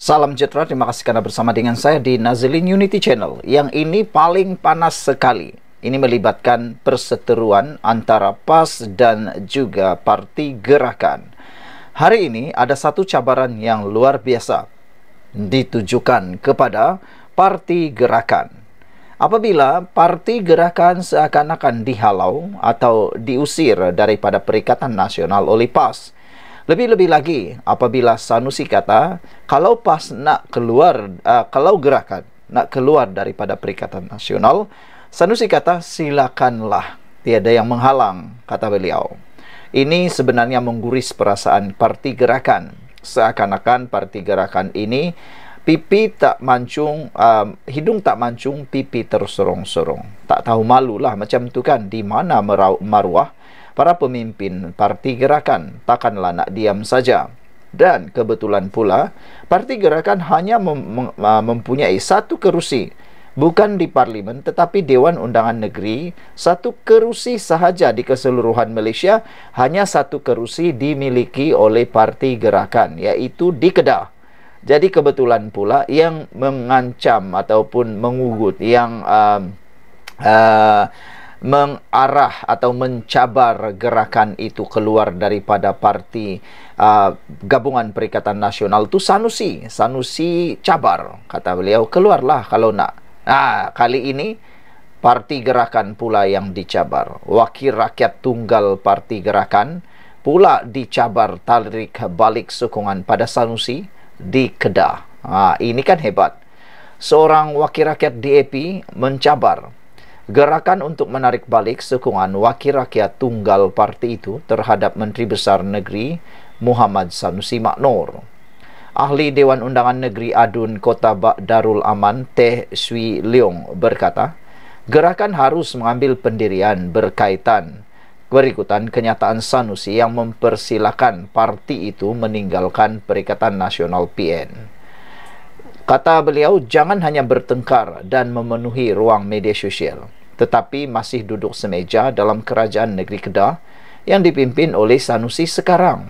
Salam sejahtera, terima kasih karena bersama dengan saya di Nazilin Unity Channel yang ini paling panas sekali. Ini melibatkan perseteruan antara PAS dan juga Parti Gerakan. Hari ini ada satu cabaran yang luar biasa ditujukan kepada Parti Gerakan. Apabila Parti Gerakan seakan-akan dihalau atau diusir daripada Perikatan Nasional oleh PAS, lebih-lebih lagi apabila Sanusi kata kalau PAS nak keluar uh, kalau gerakan nak keluar daripada Perikatan Nasional, Sanusi kata silakanlah, tiada yang menghalang kata beliau. Ini sebenarnya mengguris perasaan parti gerakan seakan-akan parti gerakan ini pipi tak mancung um, hidung tak mancung pipi tersorong-sorong tak tahu malulah macam tu kan di mana meraup maruah para pemimpin parti gerakan takkanlah nak diam saja. Dan kebetulan pula, parti gerakan hanya mem ah, mempunyai satu kerusi, bukan di parlimen tetapi Dewan Undangan Negeri, satu kerusi sahaja di keseluruhan Malaysia, hanya satu kerusi dimiliki oleh parti gerakan, yaitu di Kedah. Jadi kebetulan pula yang mengancam ataupun mengugut yang uh, uh, mengarah atau mencabar gerakan itu keluar daripada parti uh, gabungan perikatan nasional itu Sanusi Sanusi cabar kata beliau keluarlah kalau nak nah, kali ini parti gerakan pula yang dicabar wakil rakyat tunggal parti gerakan pula dicabar tarik balik sokongan pada Sanusi di Kedah nah, ini kan hebat seorang wakil rakyat DAP mencabar Gerakan untuk menarik balik sokongan wakil rakyat tunggal parti itu terhadap Menteri Besar Negeri Muhammad Sanusi Maknor, Ahli Dewan Undangan Negeri Adun Kota Bak Darul Aman Teh Sui Leong berkata, gerakan harus mengambil pendirian berkaitan berikutan kenyataan Sanusi yang mempersilakan parti itu meninggalkan Perikatan Nasional PN. Kata beliau, jangan hanya bertengkar dan memenuhi ruang media sosial tetapi masih duduk semeja dalam kerajaan negeri Kedah yang dipimpin oleh Sanusi sekarang.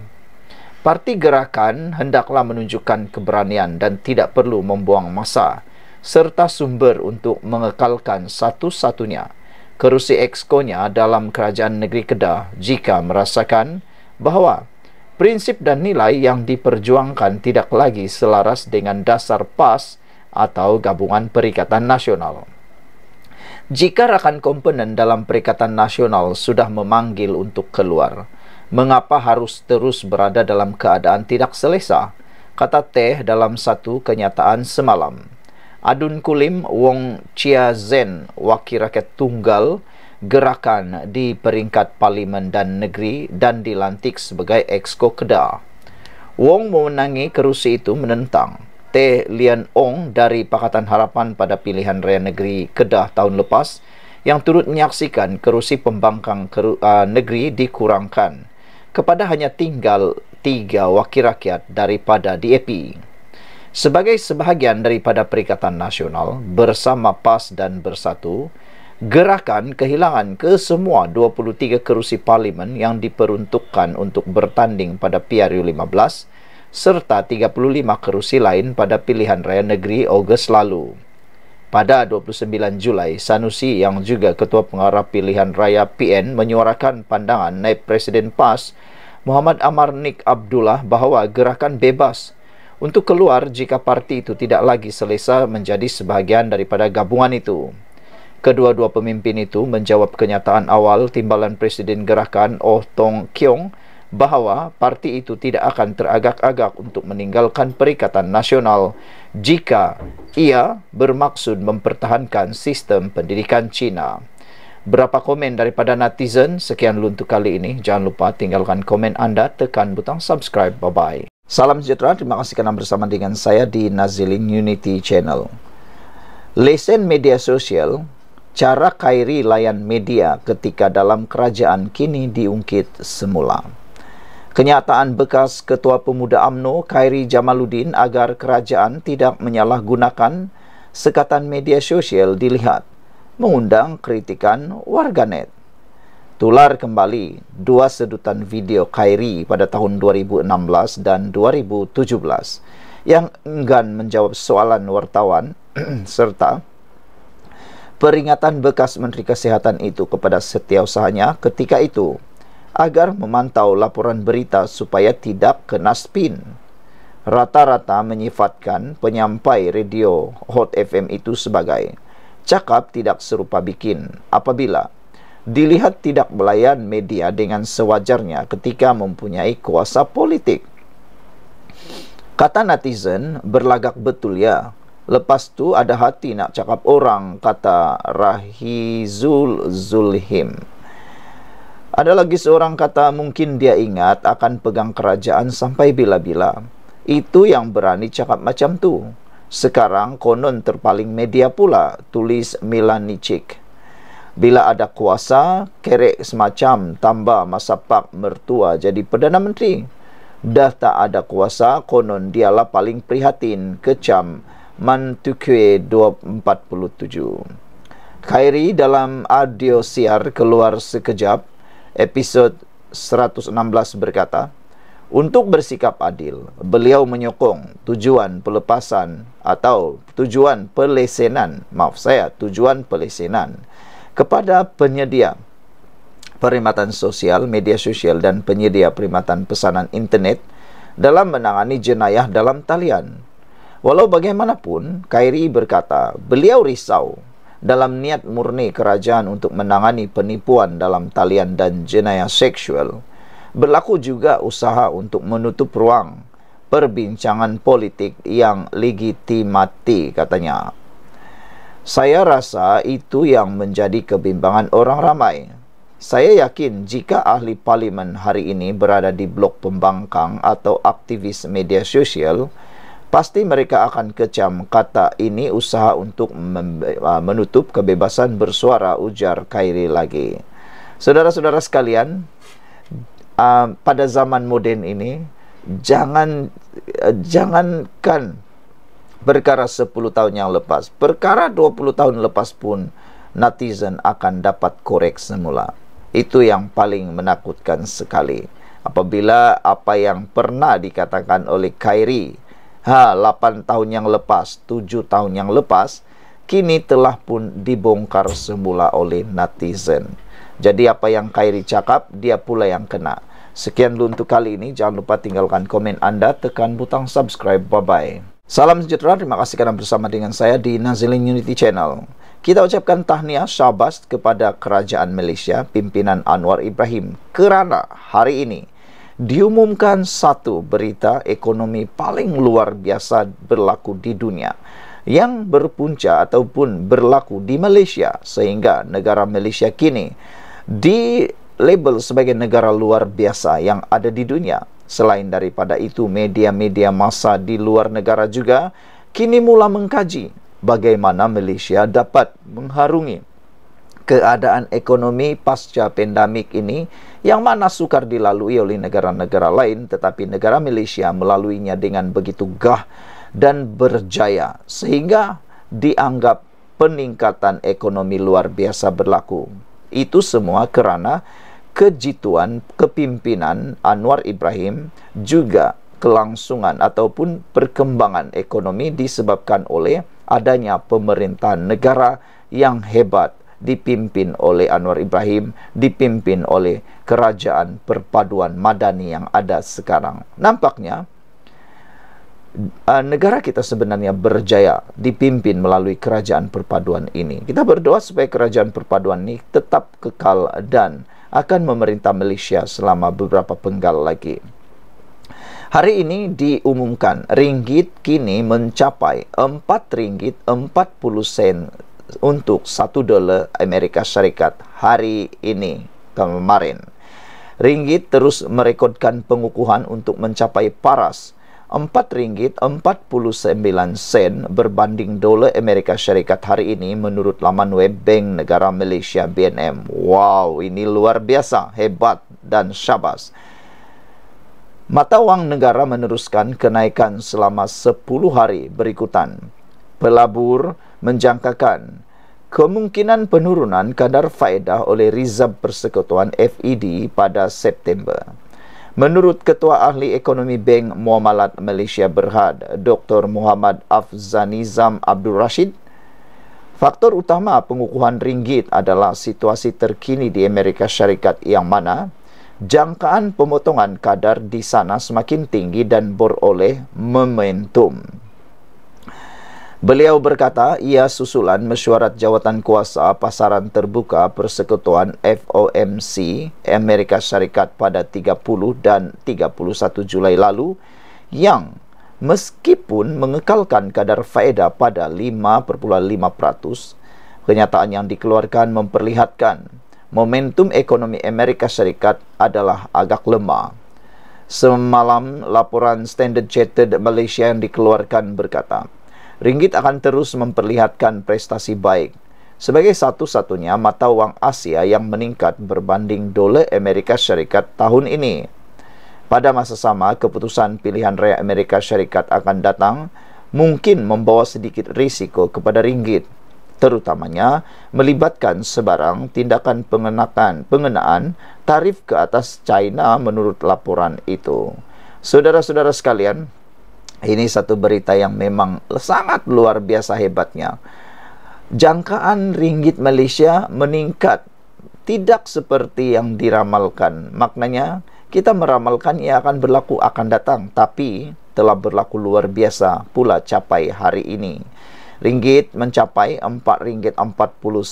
Parti gerakan hendaklah menunjukkan keberanian dan tidak perlu membuang masa serta sumber untuk mengekalkan satu-satunya kerusi exco-nya dalam kerajaan negeri Kedah jika merasakan bahawa prinsip dan nilai yang diperjuangkan tidak lagi selaras dengan dasar PAS atau gabungan perikatan nasional. Jika rakan komponen dalam Perikatan Nasional sudah memanggil untuk keluar, mengapa harus terus berada dalam keadaan tidak selesa? Kata Teh dalam satu kenyataan semalam. Adun Kulim Wong Chia Zen, wakil rakyat tunggal, gerakan di peringkat parlimen dan negeri dan dilantik sebagai exco kedah. Wong memenangi kerusi itu menentang. Teh Lian Ong dari Pakatan Harapan pada pilihan Raya Negeri Kedah tahun lepas yang turut menyaksikan kerusi pembangkang keru, uh, negeri dikurangkan kepada hanya tinggal tiga wakil rakyat daripada DAP. Sebagai sebahagian daripada Perikatan Nasional bersama PAS dan Bersatu, gerakan kehilangan ke semua 23 kerusi parlimen yang diperuntukkan untuk bertanding pada PRU 15 serta 35 kerusi lain pada pilihan raya negeri Ogos lalu. Pada 29 Julai, Sanusi yang juga Ketua Pengarah Pilihan Raya PN menyuarakan pandangan Naib Presiden PAS Muhammad Amar Nik Abdullah bahawa gerakan bebas untuk keluar jika parti itu tidak lagi selesa menjadi sebahagian daripada gabungan itu. Kedua-dua pemimpin itu menjawab kenyataan awal timbalan Presiden Gerakan Oh Tong Kiong bahawa parti itu tidak akan teragak-agak untuk meninggalkan Perikatan Nasional jika ia bermaksud mempertahankan sistem pendidikan China. Berapa komen daripada netizen? Sekian luntuk kali ini. Jangan lupa tinggalkan komen anda, tekan butang subscribe. Bye-bye. Salam sejahtera, terima kasih kerana bersama dengan saya di Nazilin Unity Channel. Lesen media sosial, cara kairi layan media ketika dalam kerajaan kini diungkit semula. Kenyataan bekas Ketua Pemuda AMNO Khairi Jamaluddin agar kerajaan tidak menyalahgunakan sekatan media sosial dilihat mengundang kritikan warganet. Tular kembali dua sedutan video Khairi pada tahun 2016 dan 2017 yang enggan menjawab soalan wartawan serta peringatan bekas Menteri Kesehatan itu kepada setiausahanya ketika itu agar memantau laporan berita supaya tidak kena spin. Rata-rata menyifatkan penyampai radio Hot FM itu sebagai cakap tidak serupa bikin apabila dilihat tidak melayan media dengan sewajarnya ketika mempunyai kuasa politik. Kata netizen berlagak betul ya. Lepas tu ada hati nak cakap orang kata Rahizul Zulhim. Ada lagi seorang kata mungkin dia ingat akan pegang kerajaan sampai bila-bila. Itu yang berani cakap macam tu. Sekarang konon terpaling media pula tulis Milan Nicik. Bila ada kuasa, kerek semacam tambah masa pak mertua jadi Perdana Menteri. Dah tak ada kuasa, konon dialah paling prihatin kecam Mantukwe 247. Khairi dalam audio siar keluar sekejap episode 116 berkata, untuk bersikap adil, beliau menyokong tujuan pelepasan atau tujuan pelesenan, maaf saya, tujuan pelesenan kepada penyedia perkhidmatan sosial, media sosial dan penyedia perkhidmatan pesanan internet dalam menangani jenayah dalam talian. Walau bagaimanapun, Kairi berkata, beliau risau dalam niat murni kerajaan untuk menangani penipuan dalam talian dan jenayah seksual. Berlaku juga usaha untuk menutup ruang perbincangan politik yang legitimati katanya. Saya rasa itu yang menjadi kebimbangan orang ramai. Saya yakin jika ahli parlimen hari ini berada di blok pembangkang atau aktivis media sosial, pasti mereka akan kecam kata ini usaha untuk uh, menutup kebebasan bersuara ujar Khairi lagi. Saudara-saudara sekalian, uh, pada zaman moden ini jangan uh, jangankan perkara 10 tahun yang lepas, perkara 20 tahun lepas pun netizen akan dapat korek semula. Itu yang paling menakutkan sekali. Apabila apa yang pernah dikatakan oleh Khairi ha, 8 tahun yang lepas, 7 tahun yang lepas kini telah pun dibongkar semula oleh netizen. Jadi apa yang Kairi cakap, dia pula yang kena. Sekian dulu untuk kali ini. Jangan lupa tinggalkan komen anda, tekan butang subscribe. Bye-bye. Salam sejahtera, terima kasih kerana bersama dengan saya di Nazilin Unity Channel. Kita ucapkan tahniah syabas kepada Kerajaan Malaysia, pimpinan Anwar Ibrahim. Kerana hari ini, diumumkan satu berita ekonomi paling luar biasa berlaku di dunia yang berpunca ataupun berlaku di Malaysia sehingga negara Malaysia kini di label sebagai negara luar biasa yang ada di dunia. Selain daripada itu, media-media masa di luar negara juga kini mula mengkaji bagaimana Malaysia dapat mengharungi keadaan ekonomi pasca pandemik ini yang mana sukar dilalui oleh negara-negara lain tetapi negara Malaysia melaluinya dengan begitu gah dan berjaya sehingga dianggap peningkatan ekonomi luar biasa berlaku. Itu semua kerana kejituan kepimpinan Anwar Ibrahim juga kelangsungan ataupun perkembangan ekonomi disebabkan oleh adanya pemerintahan negara yang hebat dipimpin oleh Anwar Ibrahim, dipimpin oleh kerajaan perpaduan madani yang ada sekarang. Nampaknya eh, negara kita sebenarnya berjaya dipimpin melalui kerajaan perpaduan ini. Kita berdoa supaya kerajaan perpaduan ini tetap kekal dan akan memerintah Malaysia selama beberapa penggal lagi. Hari ini diumumkan ringgit kini mencapai 4 ringgit 40 sen untuk 1 dolar Amerika Syarikat hari ini kemarin. Ringgit terus merekodkan pengukuhan untuk mencapai paras 4 ringgit 49 sen berbanding dolar Amerika Syarikat hari ini menurut laman web Bank Negara Malaysia BNM. Wow, ini luar biasa, hebat dan syabas. Mata wang negara meneruskan kenaikan selama 10 hari berikutan. Pelabur, pelabur, menjangkakan kemungkinan penurunan kadar faedah oleh Rizab Persekutuan FED pada September. Menurut Ketua Ahli Ekonomi Bank Muamalat Malaysia Berhad, Dr. Muhammad Afzanizam Abdul Rashid, faktor utama pengukuhan ringgit adalah situasi terkini di Amerika Syarikat yang mana jangkaan pemotongan kadar di sana semakin tinggi dan beroleh momentum. Beliau berkata ia susulan mesyuarat jawatan kuasa pasaran terbuka persekutuan FOMC Amerika Syarikat pada 30 dan 31 Julai lalu yang meskipun mengekalkan kadar faedah pada 5.5%, kenyataan yang dikeluarkan memperlihatkan momentum ekonomi Amerika Syarikat adalah agak lemah. Semalam laporan Standard Chartered Malaysia yang dikeluarkan berkata, ringgit akan terus memperlihatkan prestasi baik sebagai satu-satunya mata wang Asia yang meningkat berbanding dolar Amerika Syarikat tahun ini. Pada masa sama, keputusan pilihan raya Amerika Syarikat akan datang mungkin membawa sedikit risiko kepada ringgit, terutamanya melibatkan sebarang tindakan pengenakan pengenaan tarif ke atas China menurut laporan itu. Saudara-saudara sekalian, ini satu berita yang memang sangat luar biasa hebatnya. Jangkaan ringgit Malaysia meningkat tidak seperti yang diramalkan. Maknanya kita meramalkan ia akan berlaku akan datang tapi telah berlaku luar biasa pula capai hari ini. Ringgit mencapai 4 ringgit 49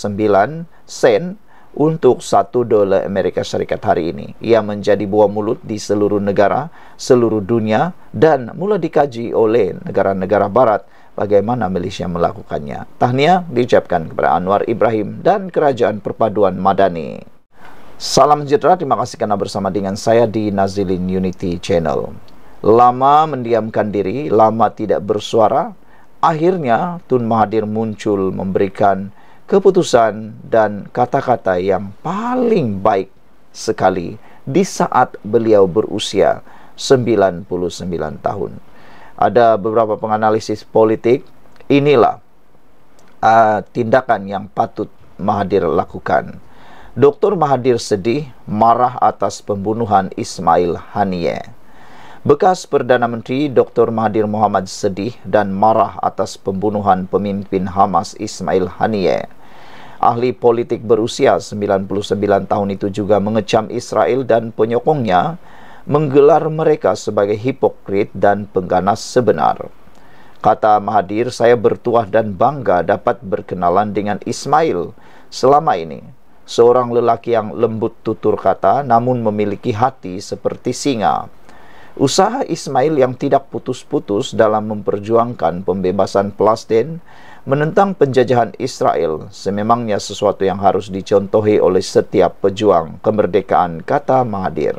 sen untuk satu dolar Amerika Syarikat hari ini. Ia menjadi buah mulut di seluruh negara, seluruh dunia dan mula dikaji oleh negara-negara barat bagaimana Malaysia melakukannya. Tahniah diucapkan kepada Anwar Ibrahim dan Kerajaan Perpaduan Madani. Salam sejahtera, terima kasih kerana bersama dengan saya di Nazilin Unity Channel. Lama mendiamkan diri, lama tidak bersuara, akhirnya Tun Mahathir muncul memberikan keputusan dan kata-kata yang paling baik sekali di saat beliau berusia 99 tahun. Ada beberapa penganalisis politik, inilah uh, tindakan yang patut Mahathir lakukan. Dr. Mahathir sedih, marah atas pembunuhan Ismail Haniye. Bekas Perdana Menteri Dr. Mahathir Mohamad sedih dan marah atas pembunuhan pemimpin Hamas Ismail Haniyeh. Ahli politik berusia 99 tahun itu juga mengecam Israel dan penyokongnya menggelar mereka sebagai hipokrit dan pengganas sebenar. Kata Mahathir, saya bertuah dan bangga dapat berkenalan dengan Ismail selama ini. Seorang lelaki yang lembut tutur kata namun memiliki hati seperti singa. Usaha Ismail yang tidak putus-putus dalam memperjuangkan pembebasan Palestin menentang penjajahan Israel sememangnya sesuatu yang harus dicontohi oleh setiap pejuang kemerdekaan kata Mahathir.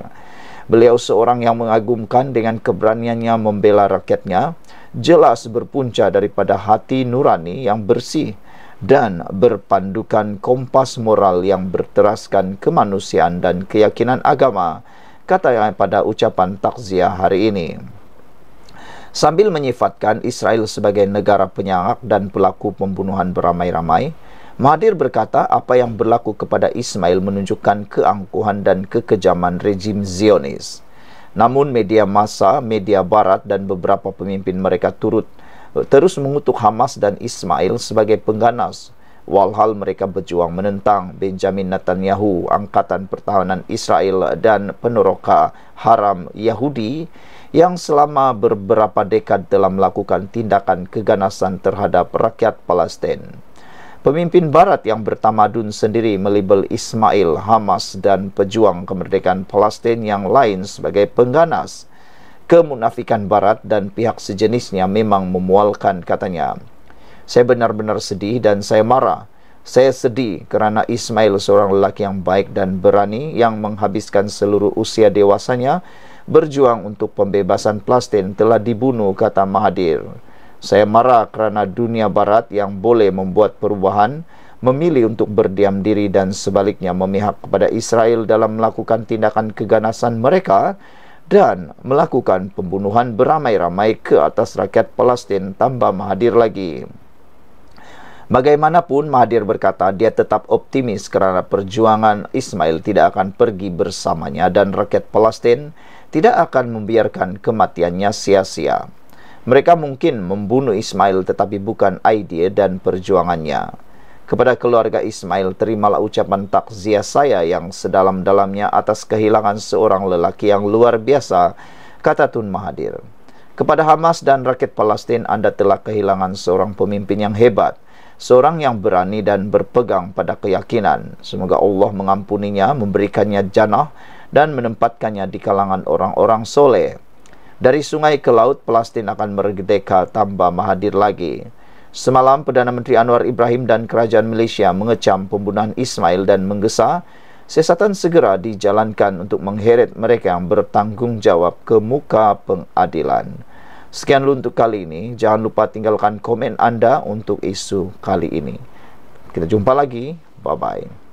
Beliau seorang yang mengagumkan dengan keberaniannya membela rakyatnya jelas berpunca daripada hati nurani yang bersih dan berpandukan kompas moral yang berteraskan kemanusiaan dan keyakinan agama kata yang pada ucapan takziah hari ini. Sambil menyifatkan Israel sebagai negara penyangak dan pelaku pembunuhan beramai-ramai, Mahathir berkata apa yang berlaku kepada Ismail menunjukkan keangkuhan dan kekejaman rejim Zionis. Namun media masa, media barat dan beberapa pemimpin mereka turut terus mengutuk Hamas dan Ismail sebagai pengganas walhal mereka berjuang menentang Benjamin Netanyahu, angkatan pertahanan Israel dan peneroka haram Yahudi yang selama beberapa dekad telah melakukan tindakan keganasan terhadap rakyat Palestin. Pemimpin barat yang bertamadun sendiri melabel Ismail, Hamas dan pejuang kemerdekaan Palestin yang lain sebagai pengganas. Kemunafikan barat dan pihak sejenisnya memang memualkan katanya. Saya benar-benar sedih dan saya marah. Saya sedih kerana Ismail seorang lelaki yang baik dan berani yang menghabiskan seluruh usia dewasanya berjuang untuk pembebasan Palestin telah dibunuh kata Mahathir. Saya marah kerana dunia barat yang boleh membuat perubahan memilih untuk berdiam diri dan sebaliknya memihak kepada Israel dalam melakukan tindakan keganasan mereka dan melakukan pembunuhan beramai-ramai ke atas rakyat Palestin tambah Mahathir lagi. Bagaimanapun Mahathir berkata dia tetap optimis kerana perjuangan Ismail tidak akan pergi bersamanya dan rakyat Palestin tidak akan membiarkan kematiannya sia-sia. Mereka mungkin membunuh Ismail tetapi bukan idea dan perjuangannya. Kepada keluarga Ismail, terimalah ucapan takziah saya yang sedalam-dalamnya atas kehilangan seorang lelaki yang luar biasa, kata Tun Mahathir. Kepada Hamas dan rakyat Palestin, Anda telah kehilangan seorang pemimpin yang hebat, seorang yang berani dan berpegang pada keyakinan. Semoga Allah mengampuninya, memberikannya janah, dan menempatkannya di kalangan orang-orang soleh. Dari sungai ke laut, Palestin akan merdeka tambah mahadir lagi. Semalam, Perdana Menteri Anwar Ibrahim dan Kerajaan Malaysia mengecam pembunuhan Ismail dan menggesa siasatan segera dijalankan untuk mengheret mereka yang bertanggungjawab ke muka pengadilan. Sekian dulu untuk kali ini. Jangan lupa tinggalkan komen anda untuk isu kali ini. Kita jumpa lagi. Bye-bye.